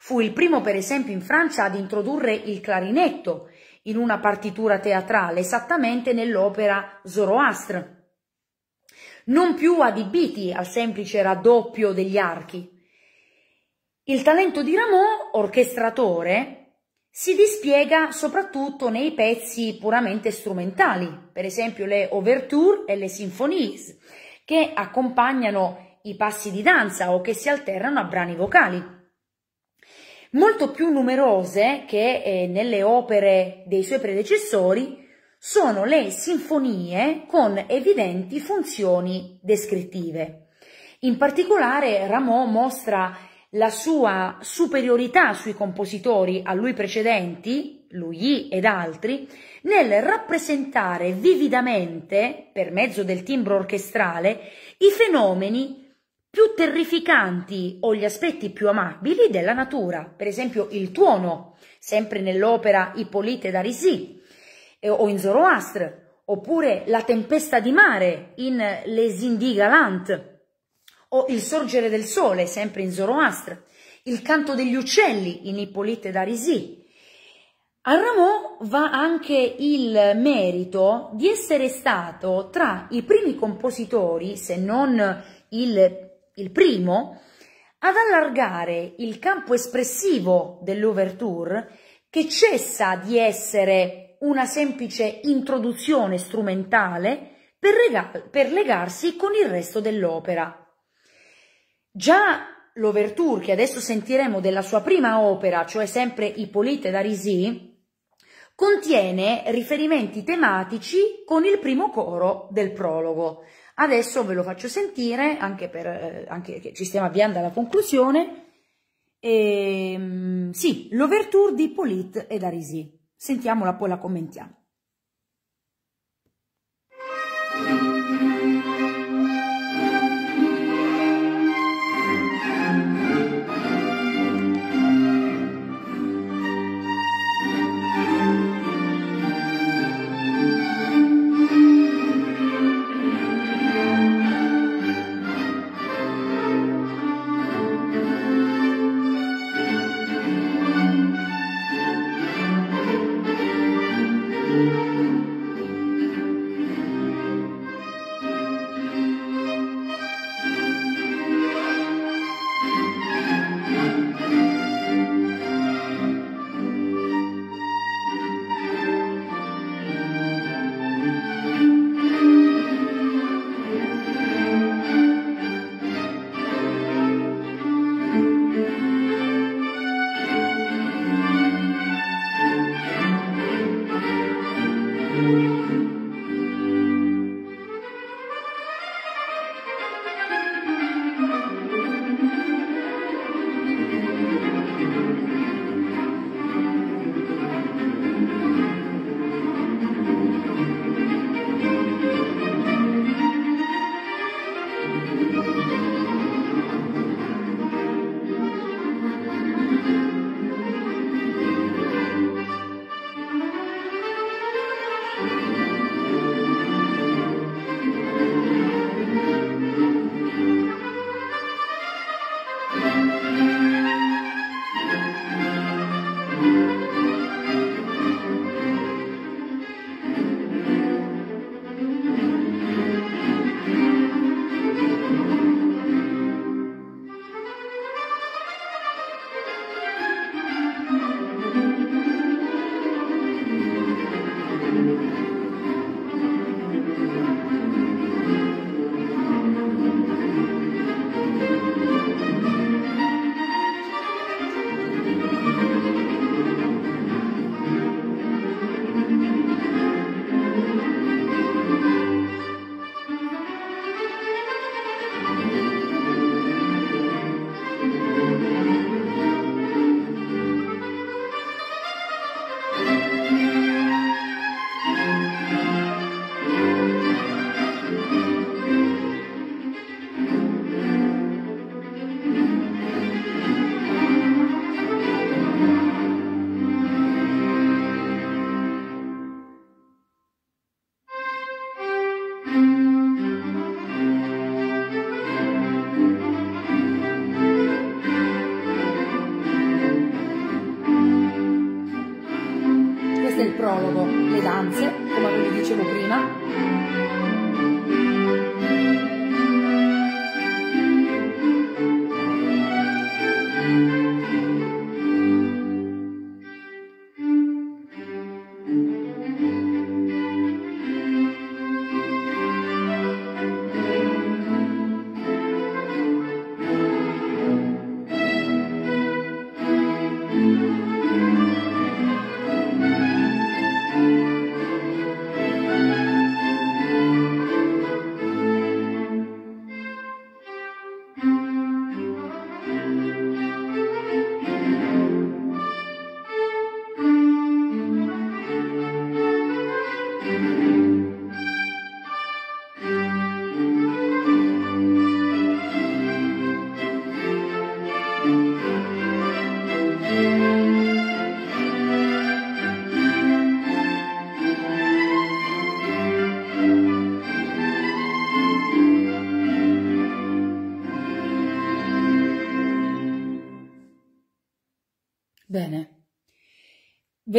Speaker 1: Fu il primo, per esempio, in Francia ad introdurre il clarinetto in una partitura teatrale, esattamente nell'opera Zoroastre, non più adibiti al semplice raddoppio degli archi. Il talento di Rameau, orchestratore, si dispiega soprattutto nei pezzi puramente strumentali, per esempio le overture e le sinfonies, che accompagnano i passi di danza o che si alternano a brani vocali molto più numerose che eh, nelle opere dei suoi predecessori, sono le sinfonie con evidenti funzioni descrittive. In particolare Rameau mostra la sua superiorità sui compositori a lui precedenti, lui ed altri, nel rappresentare vividamente, per mezzo del timbro orchestrale, i fenomeni più terrificanti o gli aspetti più amabili della natura, per esempio il tuono, sempre nell'opera Ippolite da Risi eh, o in Zoroastre, oppure la tempesta di mare in Les Indies Galantes, o il sorgere del sole, sempre in Zoroastre, il canto degli uccelli in Ippolite da Risi. A Rameau va anche il merito di essere stato tra i primi compositori, se non il il primo, ad allargare il campo espressivo dell'ouverture che cessa di essere una semplice introduzione strumentale per, per legarsi con il resto dell'opera. Già l'ouverture che adesso sentiremo della sua prima opera, cioè sempre Ippolite d'Arisi, contiene riferimenti tematici con il primo coro del prologo, Adesso ve lo faccio sentire, anche, perché eh, anche ci stiamo avviando alla conclusione. E, ehm, sì, l'ouverture di Polit e Darisi. Sentiamola, poi la commentiamo.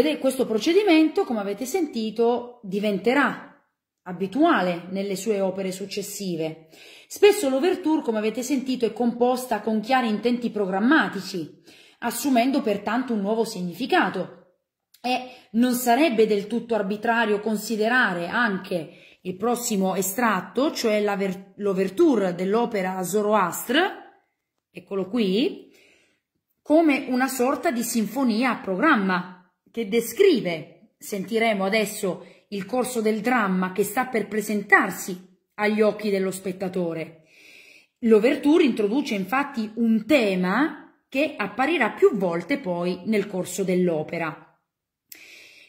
Speaker 1: Vede, questo procedimento, come avete sentito, diventerà abituale nelle sue opere successive. Spesso l'overture, come avete sentito, è composta con chiari intenti programmatici, assumendo pertanto un nuovo significato. E non sarebbe del tutto arbitrario considerare anche il prossimo estratto, cioè l'overture dell'opera Zoroastre, eccolo qui, come una sorta di sinfonia a programma che descrive, sentiremo adesso il corso del dramma che sta per presentarsi agli occhi dello spettatore. L'Overture introduce infatti un tema che apparirà più volte poi nel corso dell'opera.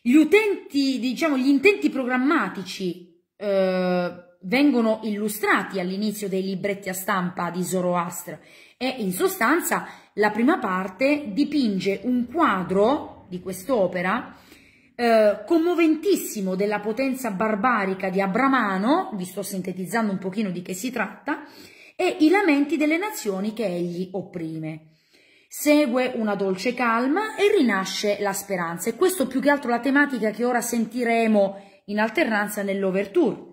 Speaker 1: Gli utenti, diciamo, gli intenti programmatici eh, vengono illustrati all'inizio dei libretti a stampa di Zoroastro e in sostanza la prima parte dipinge un quadro di quest'opera, eh, commoventissimo della potenza barbarica di Abramano, vi sto sintetizzando un pochino di che si tratta, e i lamenti delle nazioni che egli opprime. Segue una dolce calma e rinasce la speranza. E questo più che altro la tematica che ora sentiremo in alternanza nell'overture.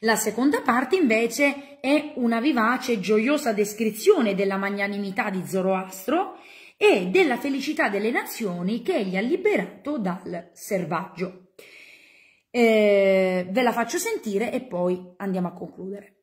Speaker 1: La seconda parte invece è una vivace e gioiosa descrizione della magnanimità di Zoroastro e della felicità delle nazioni che egli ha liberato dal servaggio. Eh, ve la faccio sentire e poi andiamo a concludere.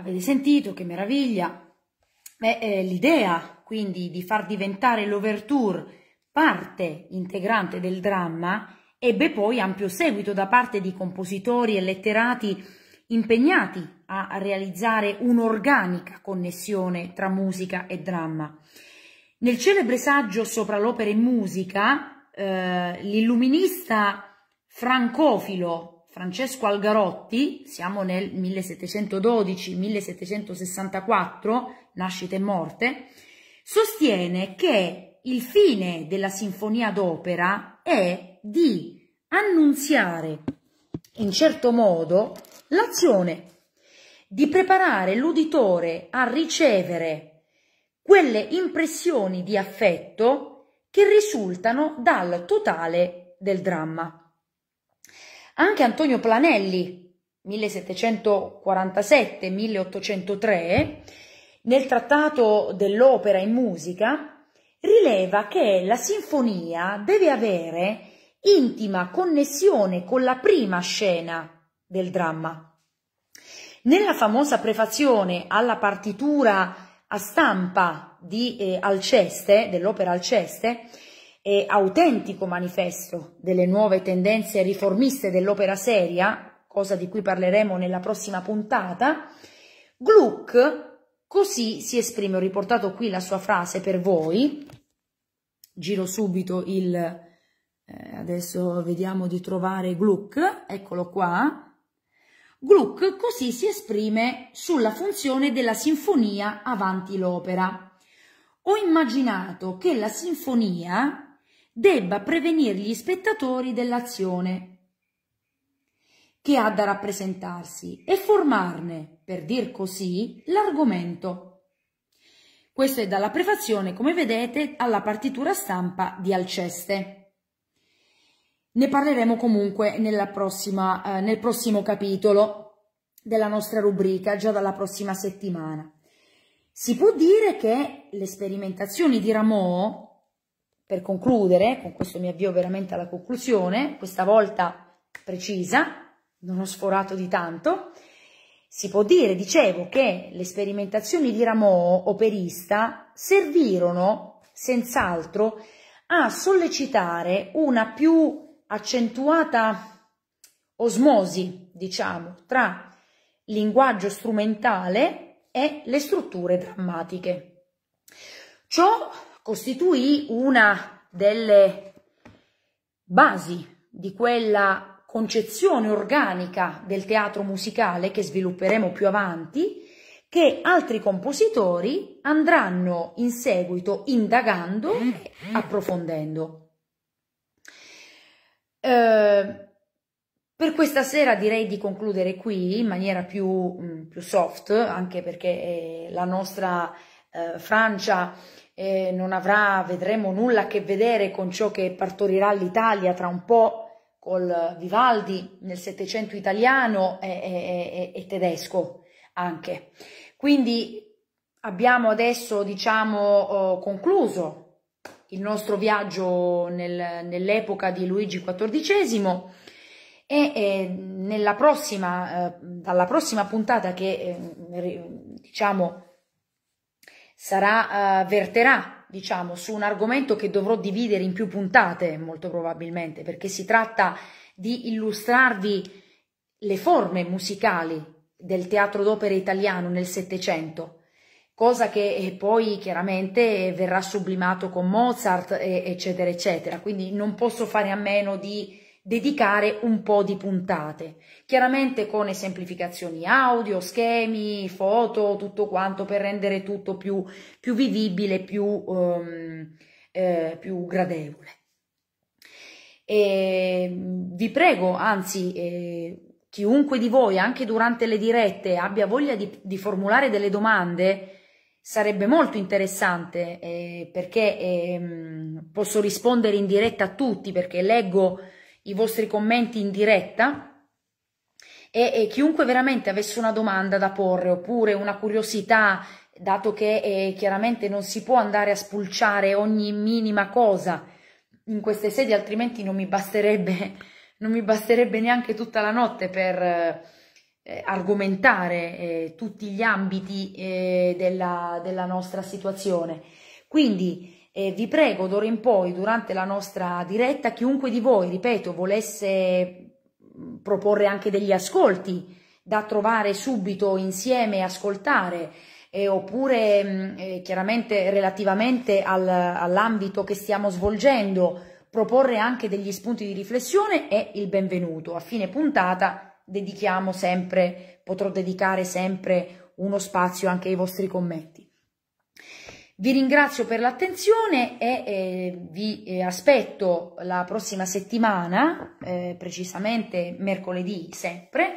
Speaker 1: avete sentito, che meraviglia, Beh, eh, l'idea quindi di far diventare l'overture parte integrante del dramma ebbe poi ampio seguito da parte di compositori e letterati impegnati a realizzare un'organica connessione tra musica e dramma. Nel celebre saggio sopra l'opera e musica, eh, l'illuminista francofilo Francesco Algarotti, siamo nel 1712-1764, nascita e morte, sostiene che il fine della sinfonia d'opera è di annunziare in certo modo l'azione, di preparare l'uditore a ricevere quelle impressioni di affetto che risultano dal totale del dramma. Anche Antonio Planelli, 1747-1803, nel trattato dell'opera in musica, rileva che la sinfonia deve avere intima connessione con la prima scena del dramma. Nella famosa prefazione alla partitura a stampa di eh, Alceste, dell'opera Alceste, e autentico manifesto delle nuove tendenze riformiste dell'opera seria, cosa di cui parleremo nella prossima puntata, Gluck così si esprime, ho riportato qui la sua frase per voi, giro subito il, eh, adesso vediamo di trovare Gluck, eccolo qua, Gluck così si esprime sulla funzione della sinfonia avanti l'opera. Ho immaginato che la sinfonia debba prevenire gli spettatori dell'azione che ha da rappresentarsi e formarne, per dir così, l'argomento. Questo è dalla prefazione, come vedete, alla partitura stampa di Alceste. Ne parleremo comunque prossima, eh, nel prossimo capitolo della nostra rubrica, già dalla prossima settimana. Si può dire che le sperimentazioni di Rameau per concludere, con questo mi avvio veramente alla conclusione, questa volta precisa, non ho sforato di tanto, si può dire, dicevo, che le sperimentazioni di Rameau operista servirono senz'altro a sollecitare una più accentuata osmosi, diciamo, tra linguaggio strumentale e le strutture drammatiche. Ciò costituì una delle basi di quella concezione organica del teatro musicale che svilupperemo più avanti, che altri compositori andranno in seguito indagando e approfondendo. Eh, per questa sera direi di concludere qui in maniera più, mm, più soft, anche perché la nostra eh, Francia eh, non avrà, vedremo nulla a che vedere con ciò che partorirà l'Italia tra un po' col Vivaldi nel Settecento italiano e, e, e, e tedesco anche. Quindi abbiamo adesso, diciamo, oh, concluso il nostro viaggio nel, nell'epoca di Luigi XIV e, e prossima, eh, dalla prossima puntata che eh, diciamo sarà, uh, verterà diciamo su un argomento che dovrò dividere in più puntate molto probabilmente perché si tratta di illustrarvi le forme musicali del teatro d'opera italiano nel Settecento cosa che eh, poi chiaramente verrà sublimato con Mozart, eccetera, eccetera. Quindi non posso fare a meno di dedicare un po' di puntate, chiaramente con esemplificazioni audio, schemi, foto, tutto quanto per rendere tutto più, più vivibile, più, um, eh, più gradevole. E ehm, vi prego, anzi, eh, chiunque di voi, anche durante le dirette, abbia voglia di, di formulare delle domande, sarebbe molto interessante eh, perché ehm, posso rispondere in diretta a tutti, perché leggo i vostri commenti in diretta e, e chiunque veramente avesse una domanda da porre oppure una curiosità, dato che eh, chiaramente non si può andare a spulciare ogni minima cosa in queste sedi, altrimenti non mi basterebbe, non mi basterebbe neanche tutta la notte per eh, argomentare eh, tutti gli ambiti eh, della, della nostra situazione. Quindi eh, vi prego d'ora in poi, durante la nostra diretta, chiunque di voi, ripeto, volesse mm, proporre anche degli ascolti da trovare subito insieme e ascoltare, eh, oppure mm, eh, chiaramente relativamente al, all'ambito che stiamo svolgendo, proporre anche degli spunti di riflessione è il benvenuto. A fine puntata dedichiamo sempre, potrò dedicare sempre uno spazio anche ai vostri commenti. Vi ringrazio per l'attenzione e eh, vi eh, aspetto la prossima settimana, eh, precisamente mercoledì sempre,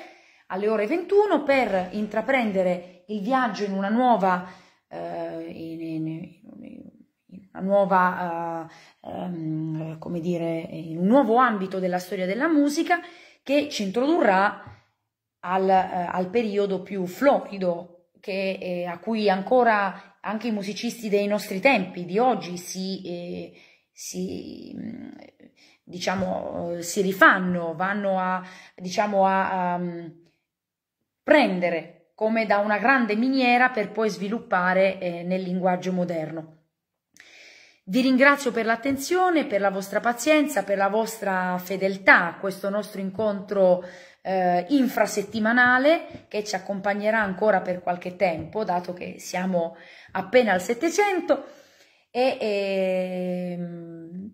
Speaker 1: alle ore 21 per intraprendere il viaggio in una nuova, eh, in, in, in una nuova um, come dire, in un nuovo ambito della storia della musica che ci introdurrà al, eh, al periodo più florido che, eh, a cui ancora anche i musicisti dei nostri tempi, di oggi, si, eh, si, mm, diciamo, si rifanno, vanno a, diciamo, a, a mm, prendere come da una grande miniera per poi sviluppare eh, nel linguaggio moderno. Vi ringrazio per l'attenzione, per la vostra pazienza, per la vostra fedeltà a questo nostro incontro eh, infrasettimanale che ci accompagnerà ancora per qualche tempo, dato che siamo appena al 700 e, e ehm,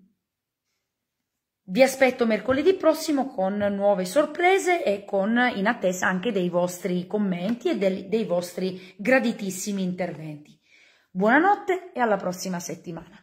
Speaker 1: vi aspetto mercoledì prossimo con nuove sorprese e con in attesa anche dei vostri commenti e dei, dei vostri graditissimi interventi. Buonanotte e alla prossima settimana.